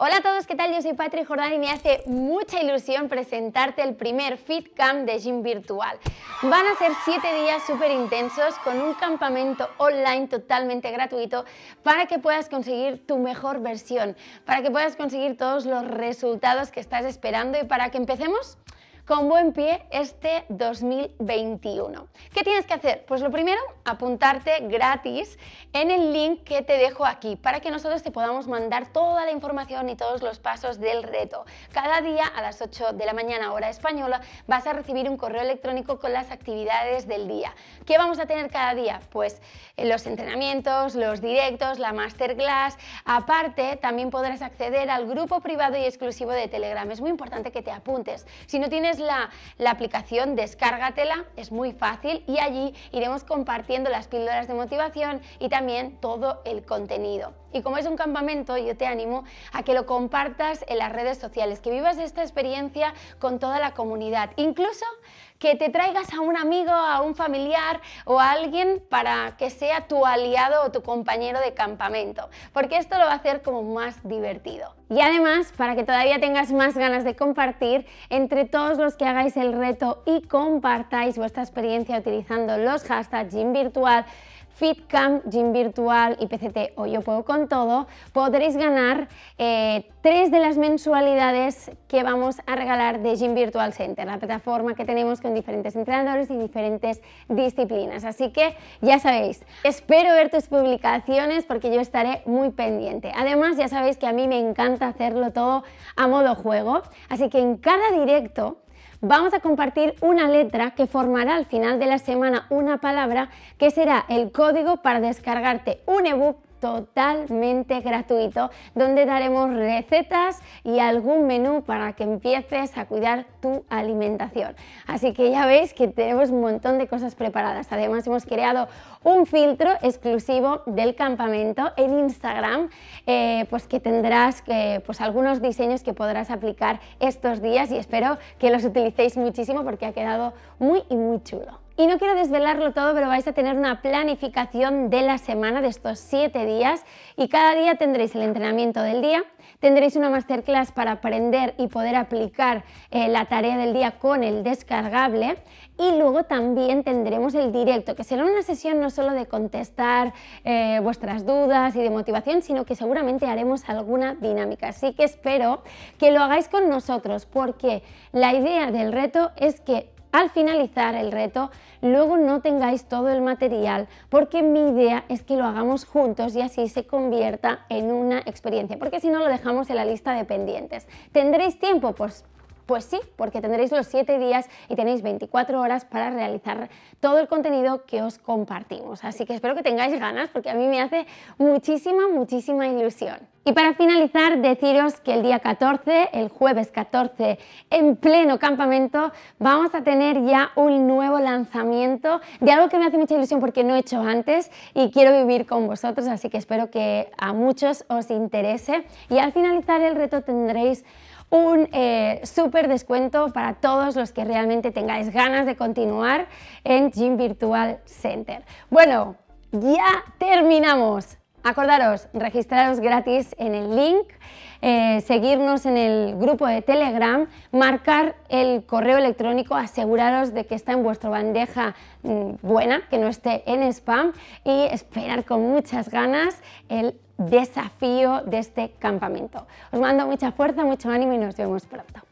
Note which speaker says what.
Speaker 1: Hola a todos, ¿qué tal? Yo soy Patrick Jordán y me hace mucha ilusión presentarte el primer Fit Camp de Gym Virtual. Van a ser 7 días súper intensos con un campamento online totalmente gratuito para que puedas conseguir tu mejor versión, para que puedas conseguir todos los resultados que estás esperando y para que empecemos con buen pie este 2021. ¿Qué tienes que hacer? Pues lo primero, apuntarte gratis en el link que te dejo aquí para que nosotros te podamos mandar toda la información y todos los pasos del reto. Cada día a las 8 de la mañana hora española vas a recibir un correo electrónico con las actividades del día. ¿Qué vamos a tener cada día? Pues eh, los entrenamientos, los directos, la masterclass. Aparte, también podrás acceder al grupo privado y exclusivo de Telegram. Es muy importante que te apuntes. Si no tienes la, la aplicación, descárgatela, es muy fácil y allí iremos compartiendo las píldoras de motivación y también todo el contenido. Y como es un campamento, yo te animo a que lo compartas en las redes sociales, que vivas esta experiencia con toda la comunidad, incluso que te traigas a un amigo, a un familiar o a alguien para que sea tu aliado o tu compañero de campamento, porque esto lo va a hacer como más divertido. Y además, para que todavía tengas más ganas de compartir, entre todos los que hagáis el reto y compartáis vuestra experiencia utilizando los hashtags GymVirtual, virtual, FitCamp, Gym Virtual, y PCT o Yo Puedo Con Todo, podréis ganar eh, tres de las mensualidades que vamos a regalar de Gym Virtual Center, la plataforma que tenemos con diferentes entrenadores y diferentes disciplinas. Así que ya sabéis, espero ver tus publicaciones porque yo estaré muy pendiente. Además, ya sabéis que a mí me encanta hacerlo todo a modo juego, así que en cada directo vamos a compartir una letra que formará al final de la semana una palabra que será el código para descargarte un ebook totalmente gratuito donde daremos recetas y algún menú para que empieces a cuidar tu alimentación. Así que ya veis que tenemos un montón de cosas preparadas. Además hemos creado un filtro exclusivo del campamento en Instagram, eh, pues que tendrás eh, pues algunos diseños que podrás aplicar estos días y espero que los utilicéis muchísimo porque ha quedado muy y muy chulo. Y no quiero desvelarlo todo, pero vais a tener una planificación de la semana de estos siete días y cada día tendréis el entrenamiento del día, tendréis una masterclass para aprender y poder aplicar eh, la tarea del día con el descargable y luego también tendremos el directo, que será una sesión no solo de contestar eh, vuestras dudas y de motivación, sino que seguramente haremos alguna dinámica. Así que espero que lo hagáis con nosotros, porque la idea del reto es que al finalizar el reto, luego no tengáis todo el material porque mi idea es que lo hagamos juntos y así se convierta en una experiencia, porque si no lo dejamos en la lista de pendientes. ¿Tendréis tiempo? Pues pues sí, porque tendréis los 7 días y tenéis 24 horas para realizar todo el contenido que os compartimos. Así que espero que tengáis ganas porque a mí me hace muchísima, muchísima ilusión. Y para finalizar, deciros que el día 14, el jueves 14, en pleno campamento, vamos a tener ya un nuevo lanzamiento de algo que me hace mucha ilusión porque no he hecho antes y quiero vivir con vosotros, así que espero que a muchos os interese. Y al finalizar el reto tendréis un eh, súper descuento para todos los que realmente tengáis ganas de continuar en Gym Virtual Center. Bueno, ya terminamos. Acordaros, registraros gratis en el link, eh, seguirnos en el grupo de Telegram, marcar el correo electrónico, aseguraros de que está en vuestra bandeja mm, buena, que no esté en spam y esperar con muchas ganas el desafío de este campamento. Os mando mucha fuerza, mucho ánimo y nos vemos pronto.